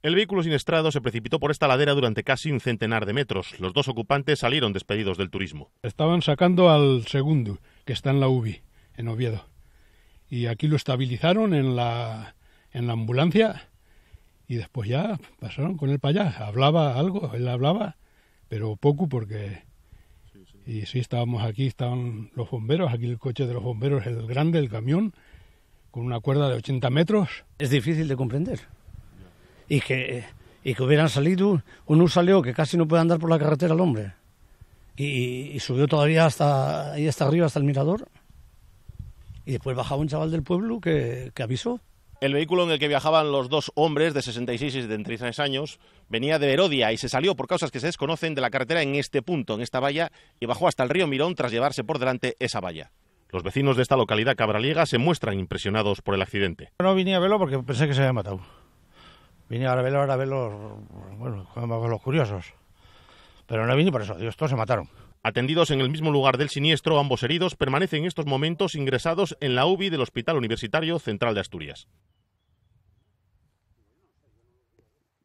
El vehículo siniestrado se precipitó por esta ladera durante casi un centenar de metros. Los dos ocupantes salieron despedidos del turismo. Estaban sacando al segundo, que está en la UBI, en Oviedo. Y aquí lo estabilizaron en la, en la ambulancia y después ya pasaron con él para allá. Hablaba algo, él hablaba, pero poco porque... Y sí, estábamos aquí, estaban los bomberos, aquí el coche de los bomberos, el grande, el camión, con una cuerda de 80 metros. Es difícil de comprender y que, y que hubieran salido. Uno salió que casi no puede andar por la carretera el hombre. Y, subió todavía hasta ahí hasta arriba, hasta el mirador. Y después bajaba un chaval del pueblo que, avisó. El vehículo en el que viajaban los dos hombres de 66 y 73 años venía de Herodia y se salió por causas que se desconocen de la carretera en este punto, en esta valla, y bajó hasta el río Mirón tras llevarse por delante esa valla. Los vecinos de esta localidad cabraliega se muestran impresionados por el accidente. No vine a verlo porque pensé que se había matado. Vine a verlo, ahora a ver los, bueno, los curiosos. Pero no vine por eso, Dios, todos se mataron. Atendidos en el mismo lugar del siniestro, ambos heridos permanecen en estos momentos ingresados en la UBI del Hospital Universitario Central de Asturias.